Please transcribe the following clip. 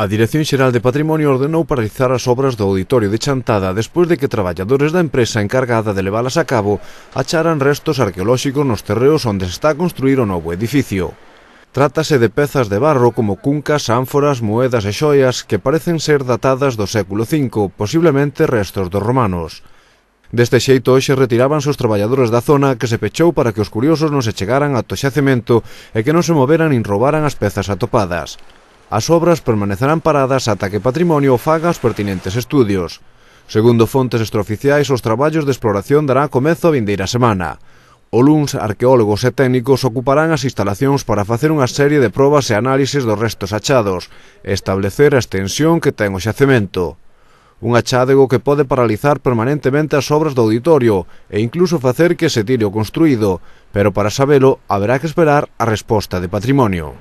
A Dirección Xeral de Patrimonio ordenou paralizar as obras do Auditorio de Chantada despois de que traballadores da empresa encargada de levalas a cabo acharan restos arqueolóxicos nos terreos onde se está a construir o novo edificio. Trátase de pezas de barro como cuncas, ánforas, moedas e xoias que parecen ser datadas do século V, posiblemente restos dos romanos. Deste xeito hoxe retiraban os traballadores da zona que se pechou para que os curiosos non se chegaran a toxacemento e que non se moveran nin roubaran as pezas atopadas. As obras permanecerán paradas ata que Patrimonio faga os pertinentes estudios. Segundo fontes extraoficiais, os traballos de exploración darán comezo a vindeira semana. O LUNS, arqueólogos e técnicos ocuparán as instalacións para facer unha serie de probas e análises dos restos achados e establecer a extensión que ten o xacemento. Un achádego que pode paralizar permanentemente as obras do auditorio e incluso facer que se tire o construído, pero para sabelo haberá que esperar a resposta de patrimonio.